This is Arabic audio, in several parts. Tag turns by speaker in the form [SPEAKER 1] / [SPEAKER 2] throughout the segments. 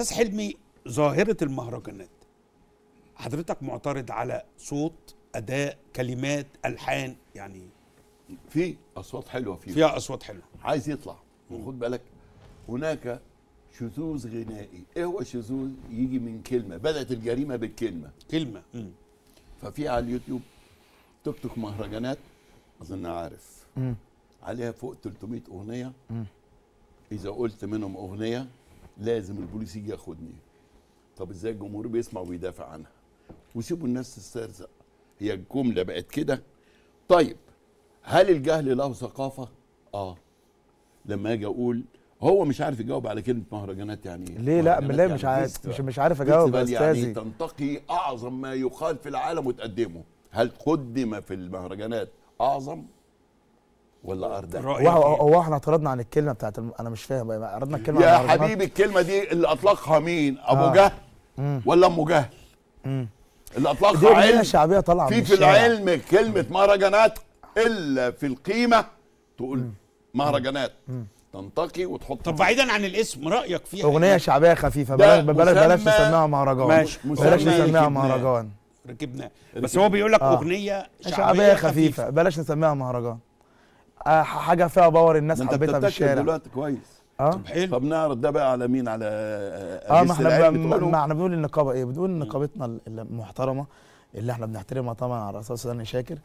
[SPEAKER 1] استاذ حلمي ظاهره المهرجانات حضرتك معترض على صوت اداء كلمات الحان يعني في اصوات حلوه فيه فيها اصوات حلوه عايز يطلع وخد بالك هناك شذوذ غنائي ايه هو شذوذ يجي من كلمه بدات الجريمه بالكلمه كلمه مم. ففي على اليوتيوب توك توك مهرجانات اظن عارف مم. عليها فوق 300 اغنيه مم. اذا قلت منهم اغنيه لازم البوليس يجي ياخدني طب ازاي الجمهور بيسمع ويدافع عنها وسيبوا الناس تسترزق هي الجمله بقت كده طيب هل الجهل له ثقافه اه لما اجي اقول هو مش عارف يجاوب على كلمه مهرجانات يعني ايه ليه لا لا يعني مش عارف مش مش عارف اجاوب يا يعني استاذي يعني تنتقي اعظم ما يقال في العالم وتقدمه هل قدم في المهرجانات اعظم ولا ده إيه؟ هو
[SPEAKER 2] احنا اعترضنا عن الكلمه بتاعت الم... انا مش فاهم اعترضنا الكلمه يا حبيبي
[SPEAKER 1] الكلمه دي اللي اطلقها مين ابو آه. جهل ولا ام جهل اللي اطلقها علم
[SPEAKER 2] شعبيه طالعه في في العلم
[SPEAKER 1] كلمه مهرجانات الا في القيمه تقول مهرجانات تنتقي وتحط طب بعيدا عن الاسم رايك فيها إيه؟ اغنيه يعني. شعبيه
[SPEAKER 2] خفيفه بلاش بلاش نسميها مهرجان ماشي بلاش نسميها مهرجان
[SPEAKER 1] ركبنا بس هو بيقول لك آه. اغنيه شعبيه, شعبية خفيفه
[SPEAKER 2] بلاش نسميها مهرجان آه، حاجه فيها باور الناس حبيتها في الشارع دلوقتي
[SPEAKER 1] كويس اه طب حلو طب ده بقى على مين على اه, آه، ما احنا ما احنا
[SPEAKER 2] بنقول النقابه ايه بنقول نقابتنا المحترمه اللي احنا بنحترمها طبعا على اساس انا شاكر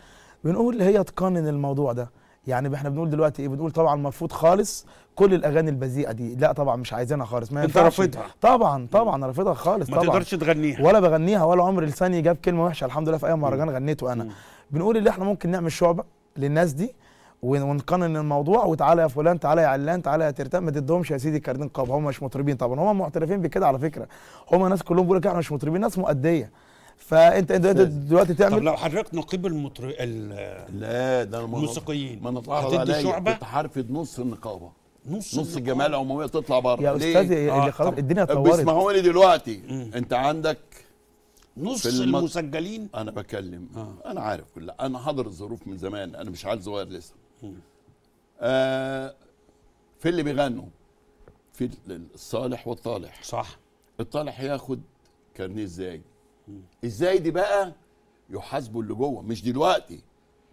[SPEAKER 2] بنقول هي تقنن الموضوع ده يعني احنا بنقول دلوقتي ايه بنقول طبعا مرفوض خالص كل الاغاني البذيئه دي لا طبعا مش عايزينها خالص ما انت رافضها طبعا طبعا انا رافضها خالص ما طبعا ما تقدرش تغنيها ولا بغنيها ولا عمر لساني جاب كلمه وحشه الحمد لله في اي مهرجان غنيته انا بنقول اللي احنا ممكن نعمل شعبه للناس دي ونقنن الموضوع وتعالى يا فلان تعالى يا علان تعالى يا ترتان ما تدهمش يا سيدي كاردين قاب هم مش مطربين طبعا هم معترفين بكده على فكره هم ناس كلهم بيقول لك احنا مش مطربين ناس مؤديه فانت انت دلوقتي تعمل طب لو
[SPEAKER 1] حركت نقيب المطر لا ده الموسيقيين ما انا طالع هتدي شعبه كنت حرفد نص النقابه نص نص الجمال العموميه تطلع بره يا استاذ اللي آه، خلاص الدنيا اتطورت اسمعوني دلوقتي مم. انت عندك نص المسجلين انا بكلم آه. انا عارف كل انا حاضر الظروف من زمان انا مش عيل صغير لسه آه في اللي بيغنوا في الصالح والطالح صح الطالح ياخد كارنيه ازاي ازاي دي بقى يحاسبوا اللي جوه مش دلوقتي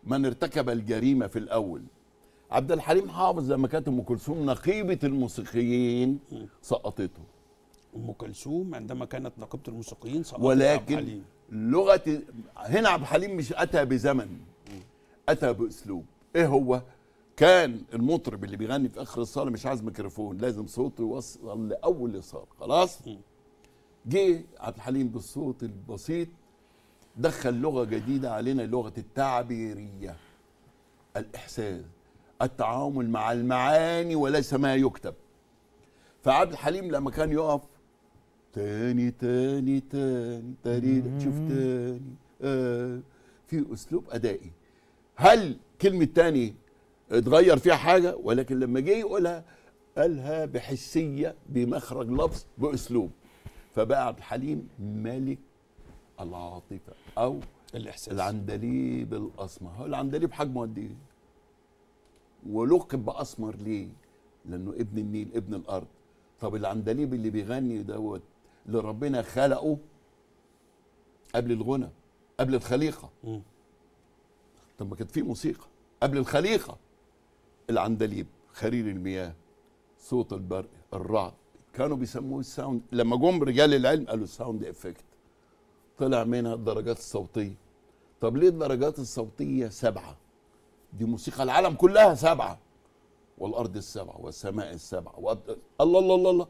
[SPEAKER 1] من ارتكب الجريمه في الاول عبد الحليم حافظ لما كانت ام كلثوم نقيبه الموسيقيين سقطته ام كلثوم عندما كانت نقيبه الموسيقيين سقطت ولكن عبد لغه هنا عبد الحليم مش اتى بزمن اتى باسلوب ايه هو كان المطرب اللي بيغني في اخر الصاله مش عايز ميكروفون لازم صوته يوصل لاول صاله خلاص جه عبد الحليم بالصوت البسيط دخل لغه جديده علينا لغه التعبيريه الاحساس التعامل مع المعاني وليس ما يكتب فعبد الحليم لما كان يقف تاني تاني تاني تاني شوف تاني آه في اسلوب ادائي هل كلمة تاني اتغير فيها حاجة ولكن لما جه يقولها قالها بحسية بمخرج لفظ بأسلوب فبقى عبد الحليم ملك العاطفة أو الإحساس العندليب الأسمر هو العندليب حجمه قد إيه؟ ولقب بأسمر ليه؟ لأنه ابن النيل ابن الأرض طب العندليب اللي بيغني دوت اللي ربنا خلقه قبل الغنى قبل الخليقة م. طب ما كانت في موسيقى قبل الخليقه العندليب خرير المياه صوت البرق الرعد كانوا بيسموه الساوند لما جم رجال العلم قالوا الساوند افكت طلع منها الدرجات الصوتيه طب ليه الدرجات الصوتيه سبعه دي موسيقى العالم كلها سبعه والارض السبعه والسماء السبعه الله الله الله الله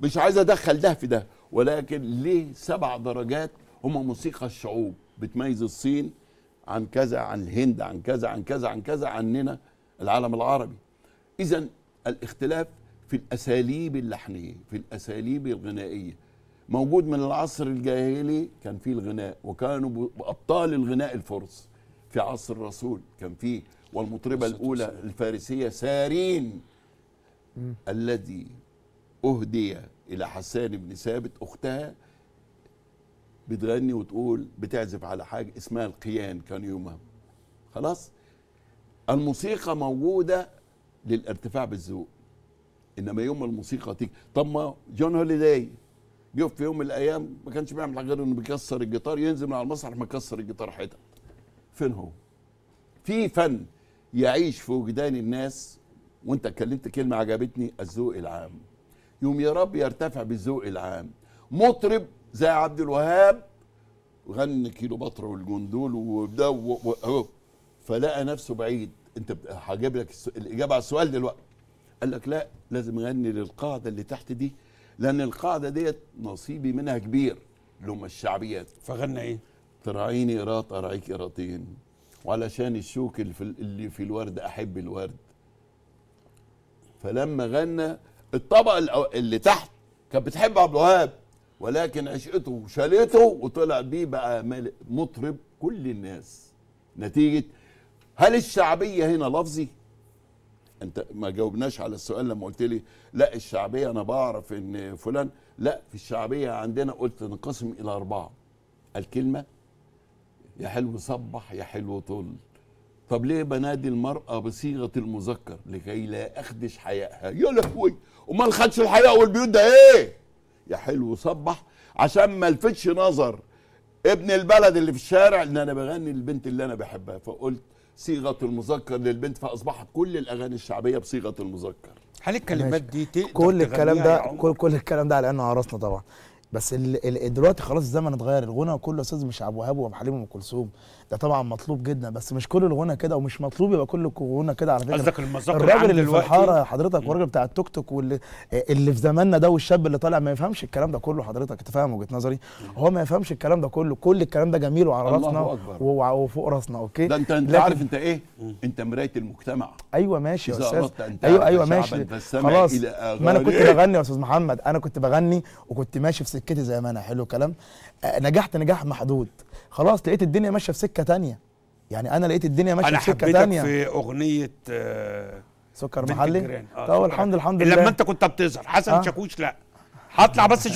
[SPEAKER 1] مش عايز ادخل ده في ده ولكن ليه سبع درجات هم موسيقى الشعوب بتميز الصين عن كذا عن الهند عن كذا عن كذا عن كذا عننا العالم العربي اذا الاختلاف في الاساليب اللحنيه في الاساليب الغنائيه موجود من العصر الجاهلي كان فيه الغناء وكانوا ابطال الغناء الفرس في عصر الرسول كان فيه والمطربه الاولى الفارسيه سارين الذي اهدي الى حسان بن ثابت اختها بتغني وتقول بتعزف على حاجة اسمها القيان كان يومها خلاص الموسيقى موجودة للارتفاع بالذوق انما يوم الموسيقى تيجي طب ما جون هوليداي جه في يوم من الايام ما كانش بيعمل غير انه بيكسر الجيتار ينزل من على المسرح مكسر الجيتار حتت فين هو في فن يعيش في وجدان الناس وانت اتكلمت كلمه عجبتني الذوق العام يوم يا رب يرتفع بالذوق العام مطرب زي عبد الوهاب غنى كيلوباترا بطر والجندول وده فلقى نفسه بعيد انت هجيب لك الاجابه على السؤال دلوقتي قال لك لا لازم اغني للقاعده اللي تحت دي لان القاعده ديت نصيبي منها كبير اللي هم الشعبيات فغنى ايه؟ ترعيني قراط ارعيك قراطين وعلشان الشوك اللي في, اللي في الورد احب الورد فلما غنى الطبقه اللي تحت كانت بتحب عبد الوهاب ولكن عشقته وشالته وطلع بيه بقى مطرب كل الناس نتيجه هل الشعبيه هنا لفظي انت ما جاوبناش على السؤال لما قلت لي لا الشعبيه انا بعرف ان فلان لا في الشعبيه عندنا قلت تنقسم الى اربعه الكلمه يا حلو صبح يا حلو طل طب ليه بنادي المرأة بصيغة المذكر لكي لا أخدش حيائها يا لهوي أمال خدش الحياء والبيوت ده إيه يا حلو صبح عشان ما الفتش نظر ابن البلد اللي في الشارع ان انا بغني للبنت اللي انا بحبها فقلت صيغه المذكر للبنت فاصبحت كل الاغاني الشعبيه بصيغه المذكر هل الكلمات دي تقدر كل الكلام ده
[SPEAKER 2] كل, كل الكلام ده على انه عرسنا طبعا بس دلوقتي خلاص الزمن اتغير الغنى كله استاذ مش عبد الوهاب وابو حليم وام كلثوم ده طبعا مطلوب جدا بس مش كل الغنى كده ومش مطلوب يبقى كل الغنى كده على فكره قصدك المذاق الراجل اللي في الحاره حضرتك والراجل بتاع التوك توك واللي اللي في زماننا ده والشاب اللي طالع ما يفهمش الكلام ده كله حضرتك انت فاهم وجهه نظري هو ما يفهمش الكلام ده كله كل الكلام ده جميل وعلى راسنا وفوق راسنا اوكي ده انت انت عارف انت
[SPEAKER 1] ايه انت مرايه المجتمع ايوه ماشي يا استاذ ايوه ايوه ماشي خلاص ما انا كنت بغني
[SPEAKER 2] يا استاذ محمد انا كنت بغني وكنت ماشي في سكتي زي ما انا حلو كلام آه، نجحت نجاح محدود خلاص لقيت الدنيا ماشيه في سكه تانية يعني انا لقيت الدنيا ماشيه في سكه تانية انا في
[SPEAKER 1] اغنيه آه، سكر محلي آه. طب الحمد الحمد لله لما انت كنت بتظهر حسن آه. شاكوش لا هطلع
[SPEAKER 2] بس اشوف